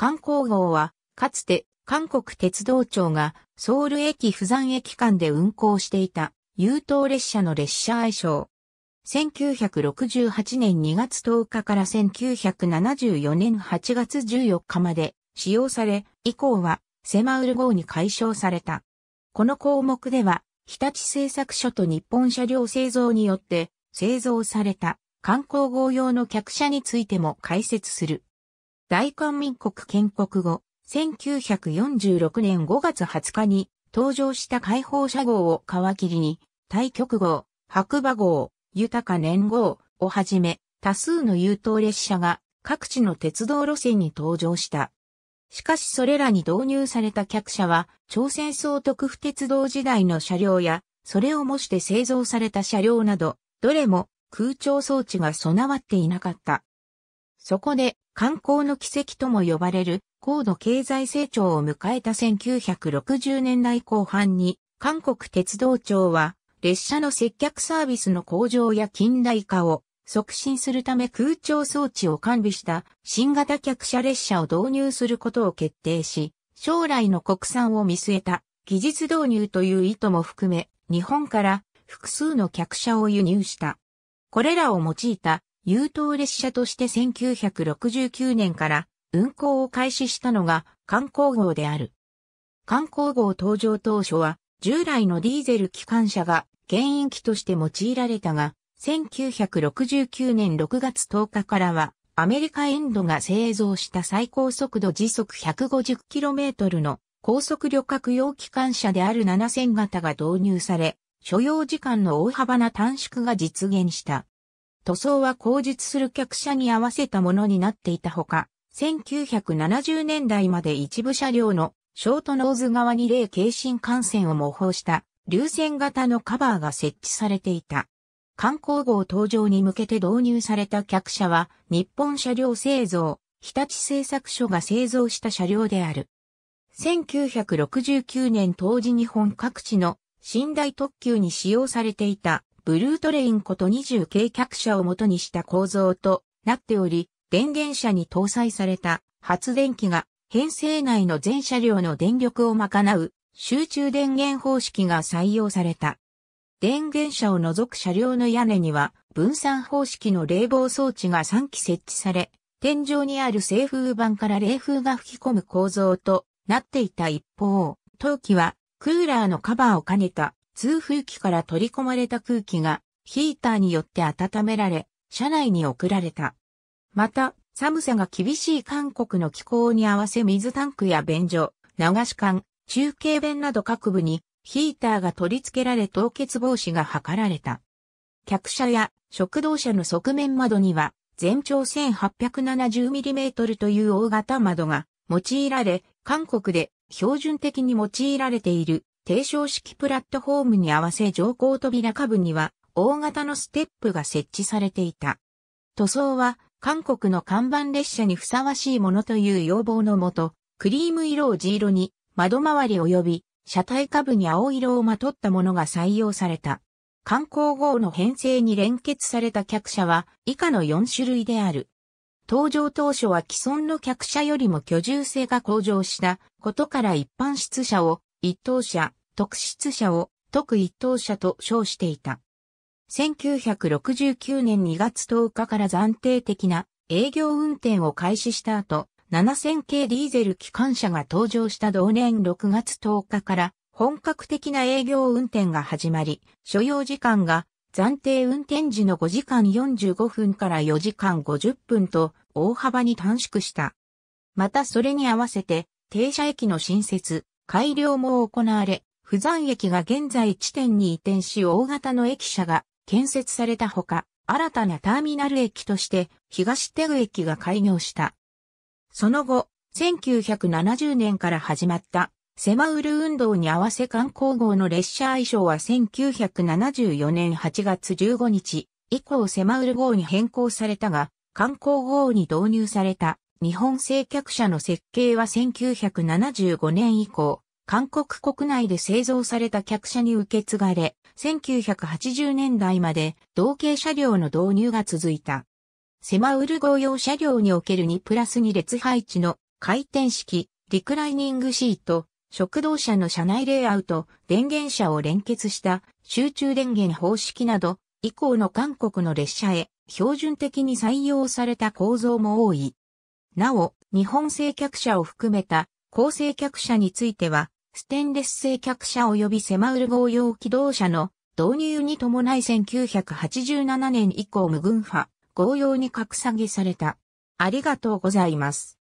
観光号は、かつて韓国鉄道庁がソウル駅釜山駅間で運行していた優等列車の列車愛称。1968年2月10日から1974年8月14日まで使用され、以降はセマウル号に解消された。この項目では、日立製作所と日本車両製造によって製造された観光号用の客車についても解説する。大韓民国建国後、1946年5月20日に登場した解放者号を皮切りに、対局号、白馬号、豊か年号をはじめ、多数の優等列車が各地の鉄道路線に登場した。しかしそれらに導入された客車は、朝鮮総督府鉄道時代の車両や、それを模して製造された車両など、どれも空調装置が備わっていなかった。そこで観光の奇跡とも呼ばれる高度経済成長を迎えた1960年代後半に韓国鉄道庁は列車の接客サービスの向上や近代化を促進するため空調装置を完備した新型客車列車を導入することを決定し、将来の国産を見据えた技術導入という意図も含め、日本から複数の客車を輸入した。これらを用いた優等列車として1969年から運行を開始したのが観光号である。観光号登場当初は従来のディーゼル機関車が牽引機として用いられたが、1969年6月10日からはアメリカエンドが製造した最高速度時速 150km の高速旅客用機関車である7000型が導入され、所要時間の大幅な短縮が実現した。塗装は工述する客車に合わせたものになっていたほか、1970年代まで一部車両のショートノーズ側に霊軽新幹線を模倣した流線型のカバーが設置されていた。観光号登場に向けて導入された客車は日本車両製造、日立製作所が製造した車両である。1969年当時日本各地の寝台特急に使用されていたブルートレインこと20軽客車を元にした構造となっており、電源車に搭載された発電機が編成内の全車両の電力を賄う集中電源方式が採用された。電源車を除く車両の屋根には分散方式の冷房装置が3基設置され、天井にある清風板から冷風が吹き込む構造となっていた一方、冬季はクーラーのカバーを兼ねた通風機から取り込まれた空気がヒーターによって温められ、車内に送られた。また、寒さが厳しい韓国の気候に合わせ水タンクや便所、流し管、中継弁など各部にヒーターが取り付けられ凍結防止が図られた。客車や食堂車の側面窓には全長 1870mm という大型窓が用いられ、韓国で標準的に用いられている低床式プラットフォームに合わせ乗降扉下部には大型のステップが設置されていた。塗装は韓国の看板列車にふさわしいものという要望のもと、クリーム色を地色に窓周り及び車体下部に青色をまとったものが採用された。観光号の編成に連結された客車は以下の4種類である。登場当初は既存の客車よりも居住性が向上したことから一般出車を一等車、特筆者を特一等者と称していた。1969年2月10日から暫定的な営業運転を開始した後、7000系ディーゼル機関車が登場した同年6月10日から本格的な営業運転が始まり、所要時間が暫定運転時の5時間45分から4時間50分と大幅に短縮した。またそれに合わせて停車駅の新設、改良も行われ、不山駅が現在地点に移転し大型の駅舎が建設されたほか、新たなターミナル駅として東手具駅が開業した。その後、1970年から始まったセマウル運動に合わせ観光号の列車愛称は1974年8月15日以降セマウル号に変更されたが、観光号に導入された日本製客車の設計は1975年以降、韓国国内で製造された客車に受け継がれ、1980年代まで同型車両の導入が続いた。セマウル号用車両における2プラス2列配置の回転式、リクライニングシート、食堂車の車内レイアウト、電源車を連結した集中電源方式など、以降の韓国の列車へ標準的に採用された構造も多い。なお、日本製客車を含めた高製客車については、ステンレス製客車及びセマウル号用機動車の導入に伴い1987年以降無軍派、合用に格下げされた。ありがとうございます。